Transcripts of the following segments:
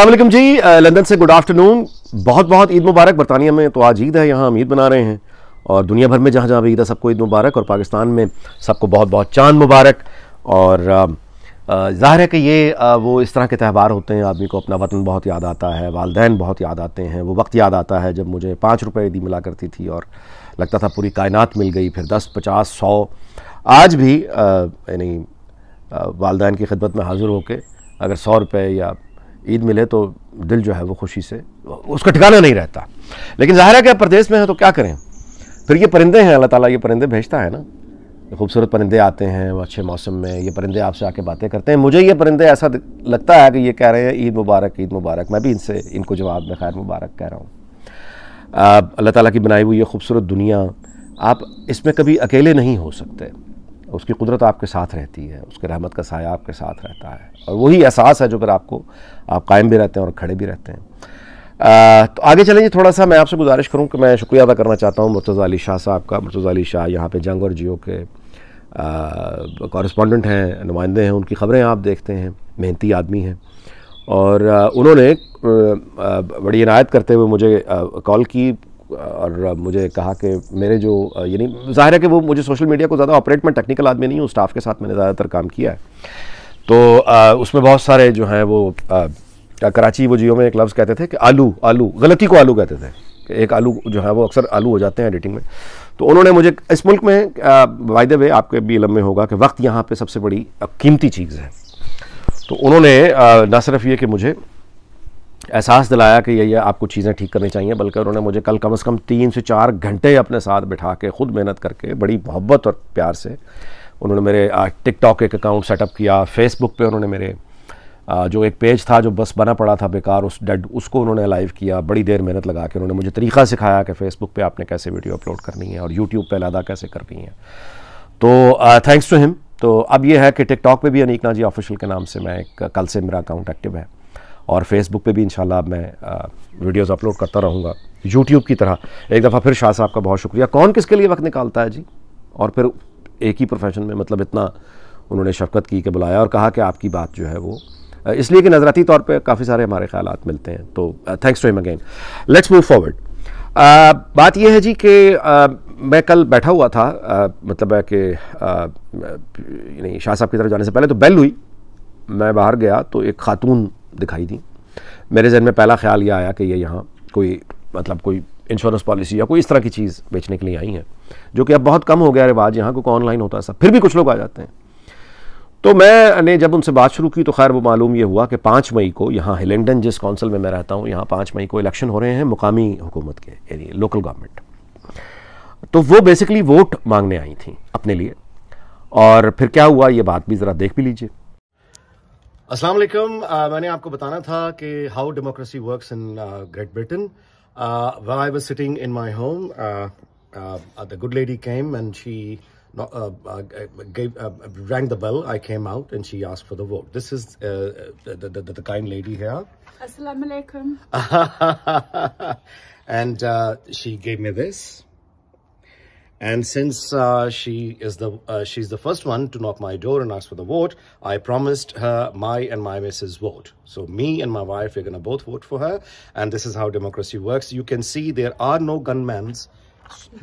अल्लाम जी लंदन से good afternoon बहुत बहुत ईद मुबारक बरतानिया में तो आज ईद है यहाँ हम ईद मना रहे हैं और दुनिया भर में जहाँ जहाँ भी ईद है सबको ईद मुबारक और पाकिस्तान में सबको बहुत बहुत चांद मुबारक और ज़ाहिर है कि ये वो इस तरह के त्यौहार होते हैं आदमी को अपना वतन बहुत याद आता है वालदेन बहुत याद आते हैं वो वक्त याद आता है जब मुझे पाँच रुपये ईदी मिला करती थी और लगता था पूरी कायनात मिल गई फिर दस पचास सौ आज भी यानी वालदेन की खिदमत में हाज़िर होकर अगर सौ रुपये या ईद मिले तो दिल जो है वो खुशी से उसका ठिकाना नहीं रहता लेकिन ज़ाहिर है कि प्रदेश में है तो क्या करें फिर ये परिंदे हैं अल्लाह ताला ये परिंदे भेजता है ना खूबसूरत परिंदे आते हैं अच्छे मौसम में ये परिंदे आपसे आके बातें करते हैं मुझे ये परिंदे ऐसा लगता है कि ये कह रहे हैं ईद मुबारक ईद मुबारक मैं भी इनसे इनको जवाब में खैर मुबारक कह रहा हूँ अल्लाह ताला की बनाई हुई ये खूबसूरत दुनिया आप इसमें कभी अकेले नहीं हो सकते उसकी कुदरत आपके साथ रहती है उसके रहमत का साया आपके साथ रहता है और वही एहसास है जो फिर आपको आप कायम भी रहते हैं और खड़े भी रहते हैं आ, तो आगे चलेंगे थोड़ा सा मैं आपसे गुजारिश करूँ कि मैं शुक्रिया अदा करना चाहता हूँ मुर्तज़ा अली शाह साहब का मुर्तज़ा अली शाह यहाँ पे जंग और जियो के कॉरस्पॉन्डेंट हैं नुमाइंदे हैं उनकी ख़बरें आप देखते हैं मेहनती आदमी हैं और उन्होंने बड़ी इनायत करते हुए मुझे कॉल की और मुझे कहा कि मेरे जो यानी जाहिर है कि वो मुझे सोशल मीडिया को ज़्यादा ऑपरेट में टेक्निकल आदमी नहीं हूँ स्टाफ के साथ मैंने ज़्यादातर काम किया है तो आ, उसमें बहुत सारे जो हैं वो आ, कराची वो जियो में एक लफ्ज़ कहते थे कि आलू आलू गलती को आलू कहते थे एक आलू जो है वो अक्सर आलू हो जाते हैं एडिटिंग में तो उन्होंने मुझे इस मुल्क में वायदे वे आपके भी इलम में होगा कि वक्त यहाँ पर सबसे बड़ी कीमती चीज़ है तो उन्होंने ना सिर्फ ये कि मुझे एहसास दिलाया कि ये ये आपको चीज़ें ठीक करनी चाहिए बल्कि उन्होंने मुझे कल कम से कम तीन से चार घंटे अपने साथ बिठा के ख़ुद मेहनत करके बड़ी मोहब्बत और प्यार से उन्होंने मेरे टिकटॉक एक अकाउंट सेटअप किया फेसबुक पे उन्होंने मेरे जो एक पेज था जो बस बना पड़ा था बेकार उस डेड उसको उन्होंने लाइव किया बड़ी देर मेहनत लगा के उन्होंने मुझे तरीका सिखाया कि फ़ेसबुक पे आपने कैसे वीडियो अपलोड करनी है और यूट्यूब पे अलादा कैसे करनी है तो थैंक्स टू हिम तो अब ये है कि टिकटॉक पे भी अनीकना जी ऑफिशियल के नाम से मैं एक कल से मेरा अकाउंट एक्टिव है और फेसबुक पे भी इंशाल्लाह मैं वीडियोस अपलोड करता रहूँगा यूट्यूब की तरह एक दफ़ा फिर शाह साहब का बहुत शुक्रिया कौन किसके लिए वक्त निकालता है जी और फिर एक ही प्रोफेशन में मतलब इतना उन्होंने शफकत की कि बुलाया और कहा कि आपकी बात जो है वो इसलिए कि नज़राती तौर पर काफ़ी सारे हमारे ख्याल मिलते हैं तो thanks to him again let's move forward बात यह है जी कि मैं कल बैठा हुआ था आ, मतलब है कि नहीं शाह साहब की तरफ जाने से पहले तो बेल हुई मैं बाहर गया तो एक खातून दिखाई दी मेरे जहन में पहला ख्याल ये आया कि ये यहाँ कोई मतलब कोई इंश्योरेंस पॉलिसी या कोई इस तरह की चीज़ बेचने के लिए आई है जो कि अब बहुत कम हो गया रिवाज यहाँ क्योंकि ऑनलाइन होता है सब फिर भी कुछ लोग आ जाते हैं तो मैंने जब उनसे बात शुरू की तो खैर वो मालूम ये हुआ कि पाँच मई को यहाँ हिलेंडन जिस कौंसिल में मैं रहता हूँ यहाँ पाँच मई को इलेक्शन हो रहे हैं मुकामी हुकूमत के यानी लोकल गवर्नमेंट तो वो बेसिकली वोट मांगने आई थी अपने लिए और फिर क्या हुआ ये बात भी ज़रा देख भी लीजिए अस्सलाम वालेकुम uh, मैंने आपको बताना था कि how democracy works in Great Britain when I was sitting in my home the good lady came and she rang the bell i came out and she asked for the vote this is uh, the, the, the, the kind lady here assalamu alaikum and uh, she gave me this and since uh, she is the uh, she's the first one to knock my door and ask for the vote, I promised her my and my missus vote. So me and my wife, we're going to both vote for her. And this is how democracy works. You can see there are no gunmans.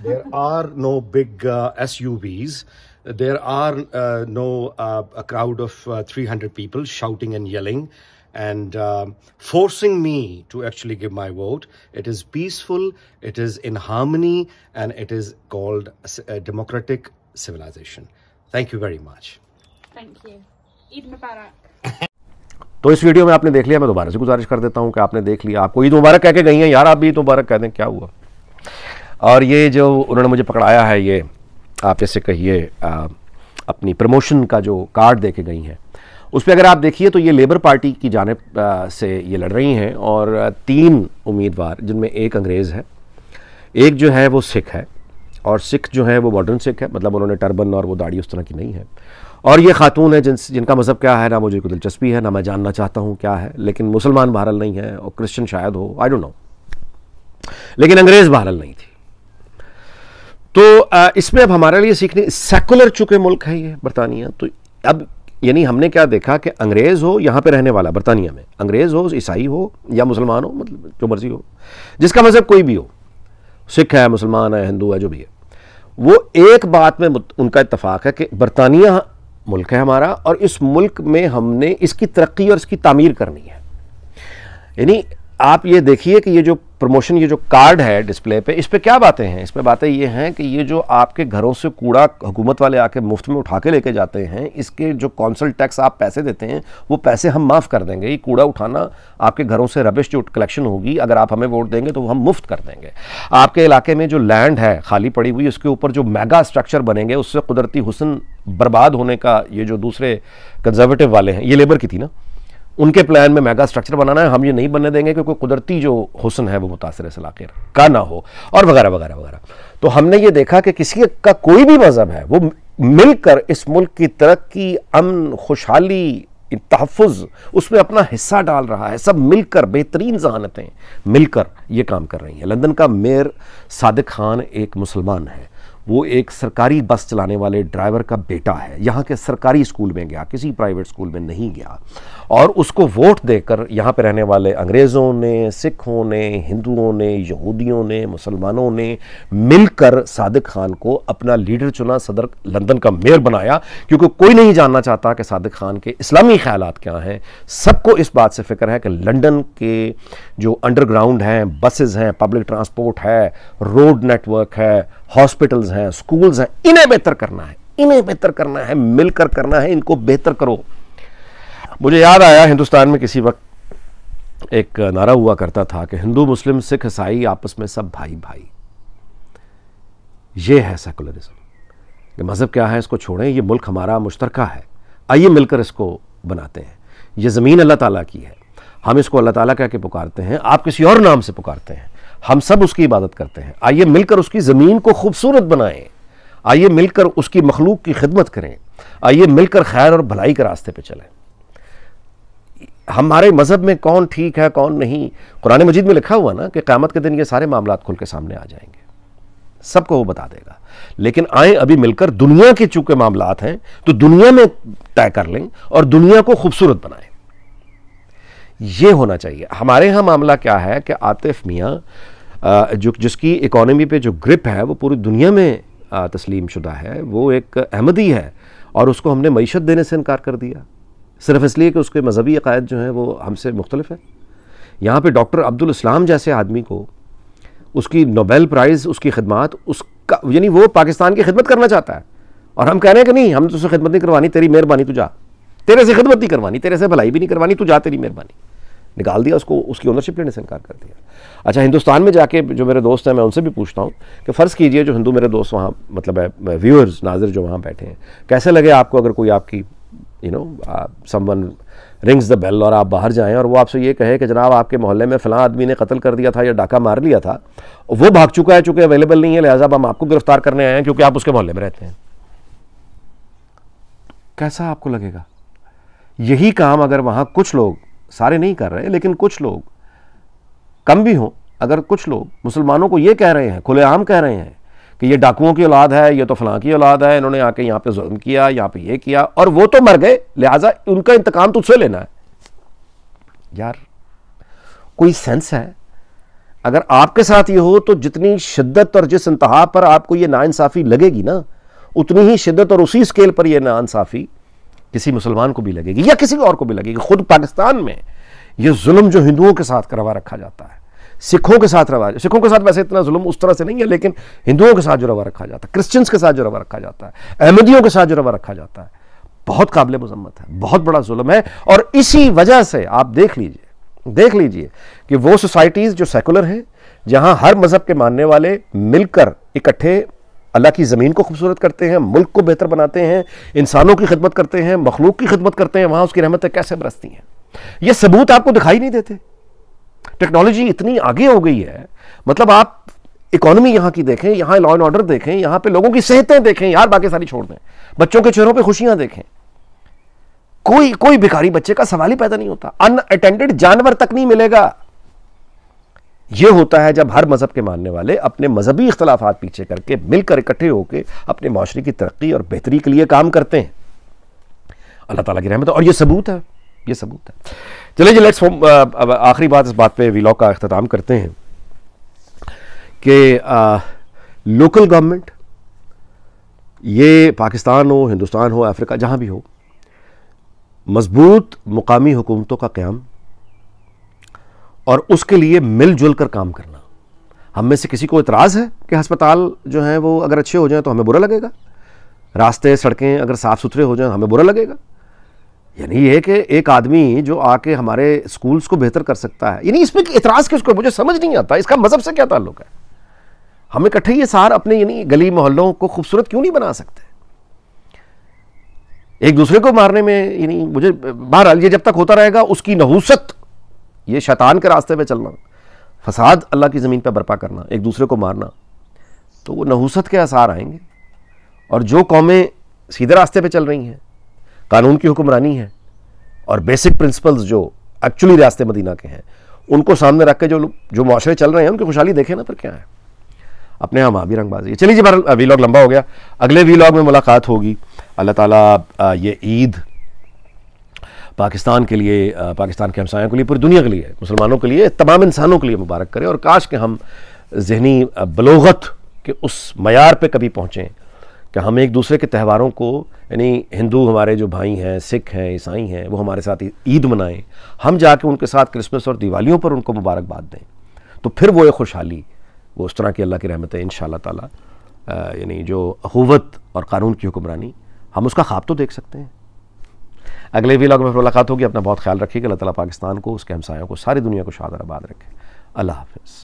There are no big uh, SUVs. There are uh, no uh, a crowd of uh, 300 people shouting and yelling. and um, forcing me to actually give my vote. It is peaceful, it is in harmony, and it is called a democratic civilization. Thank you very much. Thank you. Eid Mubarak. तो इस video में आपने देख लिया मैं दोबारा से गुजारिश कर देता हूं कि आपने देख लिया आपको ईद मुबारक कह के गई हैं यार आप भी ईद मुबारक कह दें क्या हुआ और ये जो उन्होंने मुझे पकड़ाया है ये आप जैसे कहिए अपनी प्रमोशन का जो कार्ड दे के गई हैं उस पर अगर आप देखिए तो ये लेबर पार्टी की जानब से ये लड़ रही हैं और तीन उम्मीदवार जिनमें एक अंग्रेज़ है एक जो है वो सिख है और सिख जो है वो मॉडर्न सिख है मतलब उन्होंने टर्बन और वो दाढ़ी उस तरह की नहीं है और ये खातून है जिन जिनका मज़हब क्या है ना मुझे कोई दिलचस्पी है ना मैं जानना चाहता हूँ क्या है लेकिन मुसलमान बहरल नहीं है और क्रिश्चन शायद हो आई डोंट नो लेकिन अंग्रेज़ बहरल नहीं थी तो इसमें अब हमारे लिए सीखने सेकुलर चुके मुल्क है ये बरतानिया तो अब यानी हमने क्या देखा कि अंग्रेज़ हो यहाँ पे रहने वाला बरतानिया में अंग्रेज़ हो ईसाई हो या मुसलमान हो मतलब जो मर्ज़ी हो जिसका मज़हब कोई भी हो सिख है मुसलमान है हिंदू है जो भी है वो एक बात में उनका इतफाक़ है कि बरतानिया मुल्क है हमारा और इस मुल्क में हमने इसकी तरक्की और इसकी तामीर करनी है यानी आप ये देखिए कि ये जो प्रमोशन ये जो कार्ड है डिस्प्ले पे इस पर क्या बातें हैं इस पर बातें ये हैं कि ये जो आपके घरों से कूड़ा हुकूमत वाले आके मुफ्त में उठा के लेके जाते हैं इसके जो कौंसल टैक्स आप पैसे देते हैं वो पैसे हम माफ़ कर देंगे ये कूड़ा उठाना आपके घरों से रबिश जो कलेक्शन होगी अगर आप हमें वोट देंगे तो हम मुफ्त कर देंगे आपके इलाके में जो लैंड है खाली पड़ी हुई उसके ऊपर जो मेगा स्ट्रक्चर बनेंगे उससे कुदरती हुसन बर्बाद होने का ये जो दूसरे कंजर्वेटिव वाले हैं ये लेबर की थी ना उनके प्लान में मेगा स्ट्रक्चर बनाना है हम ये नहीं बनने देंगे क्योंकि कुदरती जो हुसन है वो मुतासर सलाकर का ना हो और वगैरह वगैरह वगैरह तो हमने ये देखा कि किसी का कोई भी मज़हब है वो मिलकर इस मुल्क की तरक्की अमन खुशहाली तहफ़ उसमें अपना हिस्सा डाल रहा है सब मिलकर बेहतरीन जहानतें मिलकर ये काम कर रही हैं लंदन का मेयर सादिक खान एक मुसलमान है वो एक सरकारी बस चलाने वाले ड्राइवर का बेटा है यहाँ के सरकारी स्कूल में गया किसी प्राइवेट स्कूल में नहीं गया और उसको वोट देकर यहाँ पर रहने वाले अंग्रेज़ों ने सिखों ने हिंदुओं ने यहूदियों ने मुसलमानों ने मिलकर सादिक खान को अपना लीडर चुना सदर लंदन का मेयर बनाया क्योंकि कोई नहीं जानना चाहता कि सादिक खान के इस्लामी ख्याल क्या हैं सबको इस बात से फिक्र है कि लंदन के जो अंडरग्राउंड हैं बसेज़ हैं पब्लिक ट्रांसपोर्ट है रोड नेटवर्क है हॉस्पिटल्स हैं स्कूल्स हैं इन्हें बेहतर करना है इन्हें बेहतर करना है मिलकर करना है इनको बेहतर करो मुझे याद आया हिंदुस्तान में किसी वक्त एक नारा हुआ करता था कि हिंदू मुस्लिम सिख ईसाई आपस में सब भाई भाई ये है सेकुलरिज्म मज़हब क्या है इसको छोड़ें ये मुल्क हमारा मुश्तरका है आइए मिलकर इसको बनाते हैं ये ज़मीन अल्लाह ताला की है हम इसको अल्लाह ताला कह के पुकारते हैं आप किसी और नाम से पुकारते हैं हम सब उसकी इबादत करते हैं आइए मिलकर उसकी ज़मीन को खूबसूरत बनाएं आइए मिलकर उसकी मखलूक की खिदमत करें आइए मिलकर खैर और भलाई के रास्ते पर चलें हमारे मज़हब में कौन ठीक है कौन नहीं कुरान मजीद में लिखा हुआ ना कि क़्यामत के दिन ये सारे मामला खुल के सामने आ जाएंगे सबको वो बता देगा लेकिन आए अभी मिलकर दुनिया के चूके मामला हैं तो दुनिया में तय कर लें और दुनिया को खूबसूरत बनाएं ये होना चाहिए हमारे यहां मामला क्या है कि आतिफ मियां जो जिसकी इकोनॉमी पे जो ग्रिप है वो पूरी दुनिया में तस्लीम शुदा है वो एक अहमदी है और उसको हमने मीशत देने से इनकार कर दिया सिर्फ इसलिए कि उसके मजहबी अकायद जो हैं वो हमसे मुख्तलिफ है यहाँ पर डॉक्टर अब्दुल जैसे आदमी को उसकी नोबेल प्राइज़ उसकी खिदमत उसका यानी वो पाकिस्तान की खिदमत करना चाहता है और हम कह रहे हैं कि नहीं हम तो उससे खिदमत नहीं करवानी तेरी मेहरबानी तू जा तेरे से खिदमत नहीं करवानी तेरे से भलाई भी नहीं करवानी तू जा तेरी मेहरबानी निकाल दिया उसको उसकी ओनरशिप लेने से इनकार कर दिया अच्छा हिंदुस्तान में जाके जो मेरे दोस्त हैं मैं उनसे भी पूछता हूँ कि फ़र्ज़ कीजिए जो हिंदू मेरे दोस्त वहाँ मतलब है व्यूअर्स नाजिर जो वहाँ बैठे हैं कैसे लगे आपको अगर कोई आपकी you know someone rings the bell और आप बाहर जाएं और वो आपसे ये कहे कि जनाब आपके मोहल्ले में फ़लाँ आदमी ने कत्ल कर दिया था या डाका मार लिया था वो भाग चुका है चूँकि अवेलेबल नहीं है लिहाजा हम आपको गिरफ्तार करने आए हैं क्योंकि आप उसके मोहल्ले में रहते हैं कैसा आपको लगेगा यही काम अगर वहाँ कुछ लोग सारे नहीं कर रहे लेकिन कुछ लोग कम भी हों अगर कुछ लोग मुसलमानों को ये कह रहे हैं खुलेआम कह रहे हैं कि ये डाकुओं की औलाद है ये तो फलां की औलाद है इन्होंने आके यहाँ पे जुल्म किया यहाँ पे ये किया और वो तो मर गए लिहाजा उनका इंतकाम तो तुझसे लेना है यार कोई सेंस है अगर आपके साथ ये हो तो जितनी शिद्दत और जिस इंतहा पर आपको ये नाानसाफ़ी लगेगी ना उतनी ही शिद्दत और उसी स्केल पर यह नाानसाफ़ी किसी मुसलमान को भी लगेगी या किसी और को भी लगेगी खुद पाकिस्तान में ये जुल्म जो हिंदुओं के साथ करवा रखा जाता है सिखों के साथ रवा सिखों के साथ वैसे इतना जुल्म उस तरह से नहीं है लेकिन हिंदुओं के साथ जो रवा रखा जाता है क्रिश्चियंस के साथ जो रवा रखा जाता है अहमदियों के साथ जो रवा रखा जाता है बहुत काबिल मजम्मत है बहुत बड़ा जुल्म है और इसी वजह से आप देख लीजिए देख लीजिए कि वो सोसाइटीज़ जो सेकुलर हैं जहां हर मज़हब के मानने वाले मिलकर इकट्ठे अल्लाह की ज़मीन को खूबसूरत करते हैं मुल्क को बेहतर बनाते हैं इंसानों की खिदमत करते हैं मखलूक की खिदमत करते हैं वहाँ उसकी रहमतें कैसे बरसती हैं ये सबूत आपको दिखाई नहीं देते टेक्नोलॉजी इतनी आगे हो गई है मतलब आप इकोनॉमी यहाँ की देखें यहाँ लॉ एंड ऑर्डर देखें यहाँ पे लोगों की सेहतें देखें यार बाकी सारी छोड़ दें बच्चों के चेहरों पर खुशियाँ देखें कोई कोई भिखारी बच्चे का सवाल ही पैदा नहीं होता अनअटेंडेड जानवर तक नहीं मिलेगा ये होता है जब हर मज़हब के मानने वाले अपने मजहबी इख्तलाफ पीछे करके मिलकर इकट्ठे होकर अपने माशरे की तरक्की और बेहतरी के लिए काम करते हैं अल्लाह ताला की रहमत और ये सबूत है ये सबूत है चलिए जी लेट्स uh, आखिरी बात इस बात पे विलॉ का अख्ताम करते हैं कि लोकल uh, गवर्नमेंट ये पाकिस्तान हो हिंदुस्तान हो अफ्रीका जहाँ भी हो मजबूत मुकामी हुकूमतों का क्याम और उसके लिए मिलजुल कर काम करना हम में से किसी को इतराज़ है कि अस्पताल जो हैं वो अगर अच्छे हो जाएं तो हमें बुरा लगेगा रास्ते सड़कें अगर साफ़ सुथरे हो जाएं तो हमें बुरा लगेगा यानी ये कि एक आदमी जो आके हमारे स्कूल्स को बेहतर कर सकता है यानी इसमें इतराज़ किसको मुझे समझ नहीं आता इसका मज़हब से क्या ताल्लुक है हम इकट्ठे ये सार अपने यानी गली मोहल्लों को खूबसूरत क्यों नहीं बना सकते एक दूसरे को मारने में यानी मुझे बहरहाल ये जब तक होता रहेगा उसकी नहूसत ये शैतान के रास्ते पर चलना फसाद अल्लाह की ज़मीन पर बर्पा करना एक दूसरे को मारना तो वो नहूसत के आसार आएंगे और जो कौमें सीधे रास्ते पर चल रही हैं कानून की हुक्मरानी है और बेसिक प्रिंसिपल्स जो एक्चुअली रास्ते मदीना के हैं उनको सामने रख के जो जो माशरे चल रहे हैं उनकी खुशहाली देखें ना पर क्या है अपने यहाँ वहाँ रंगबाजी चलिए जी बहर वीलॉग लंबा हो गया अगले वीलॉग में मुलाकात होगी अल्लाह ताला ये ईद पाकिस्तान के लिए पाकिस्तान के हमसायों के लिए पूरी दुनिया के लिए मुसलमानों के लिए तमाम इंसानों के लिए मुबारक करें और काश के हम जहनी बलोगत के उस मैार पर कभी पहुँचें कि हम एक दूसरे के त्यौहारों को यानी हिंदू हमारे जो भाई हैं सिख हैं ईसाई हैं वो हमारे साथ ईद मनाएं हम जाके उनके साथ क्रिसमस और दिवालियों पर उनको मुबारकबाद दें तो फिर वो एक खुशहाली वो उस तरह की अल्लाह की रहमत है इन ताला यानी जो अहूवत और कानून की हुक्मरानी हम उसका ख्वाब तो देख सकते हैं अगले वीलॉग में मुलाकात होगी अपना बहुत ख्याल रखिएगा अल्लाह ताला पाकिस्तान को उसके हमसायों को सारी दुनिया को शादर आबाद रखें अल्लाह हाफिज़